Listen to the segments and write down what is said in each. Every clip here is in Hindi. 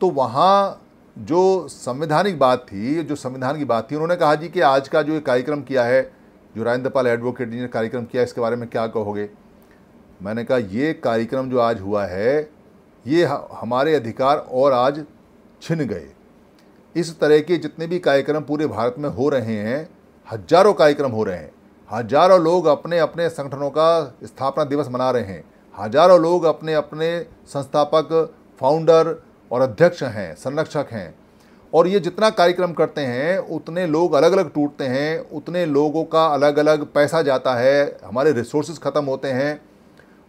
तो वहाँ जो संवैधानिक बात थी जो संविधान की बात थी उन्होंने कहा जी कि आज का जो ये कार्यक्रम किया है जो राजेंद्रपाल एडवोकेट जी ने कार्यक्रम किया इसके बारे में क्या कहोगे मैंने कहा ये कार्यक्रम जो आज हुआ है ये हमारे अधिकार और आज छिन गए इस तरह के जितने भी कार्यक्रम पूरे भारत में हो रहे हैं हजारों कार्यक्रम हो रहे हैं हजारों लोग अपने अपने संगठनों का स्थापना दिवस मना रहे हैं हजारों लोग अपने अपने संस्थापक फाउंडर और अध्यक्ष हैं संरक्षक हैं और ये जितना कार्यक्रम करते हैं उतने लोग अलग अलग टूटते हैं उतने लोगों का अलग अलग पैसा जाता है हमारे रिसोर्सेज ख़त्म होते हैं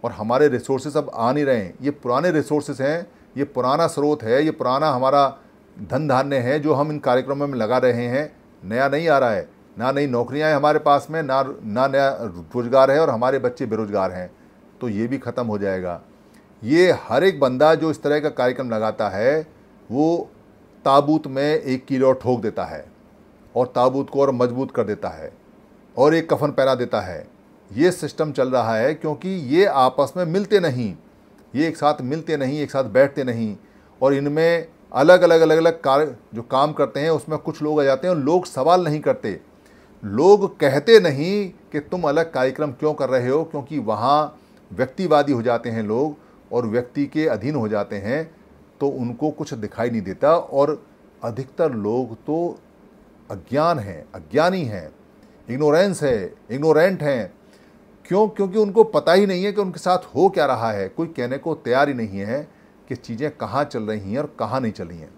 और हमारे रिसोर्सेज अब आ नहीं रहे हैं ये पुराने रिसोर्सेज हैं ये पुराना स्रोत है ये पुराना हमारा धन धान्य है जो हम इन कार्यक्रमों में लगा रहे हैं नया नहीं आ रहा है ना नई नौकरियाँ हैं हमारे पास में ना ना नया रोजगार है और हमारे बच्चे बेरोजगार हैं तो ये भी ख़त्म हो जाएगा ये हर एक बंदा जो इस तरह का कार्यक्रम लगाता है वो ताबूत में एक किलो और ठोक देता है और ताबूत को और मजबूत कर देता है और एक कफन पहना देता है ये सिस्टम चल रहा है क्योंकि ये आपस में मिलते नहीं ये एक साथ मिलते नहीं एक साथ बैठते नहीं और इनमें अलग अलग अलग अलग कार्य जो काम करते हैं उसमें कुछ लोग आ जाते हैं और लोग सवाल नहीं करते लोग कहते नहीं कि तुम अलग कार्यक्रम क्यों कर रहे हो क्योंकि वहाँ व्यक्तिवादी हो जाते हैं लोग और व्यक्ति के अधीन हो जाते हैं तो उनको कुछ दिखाई नहीं देता और अधिकतर लोग तो अज्ञान हैं अज्ञानी हैं इग्नोरेंस है इग्नोरेंट हैं क्यों क्योंकि उनको पता ही नहीं है कि उनके साथ हो क्या रहा है कोई कहने को तैयार ही नहीं है कि चीज़ें कहाँ चल रही हैं और कहाँ नहीं चल रही हैं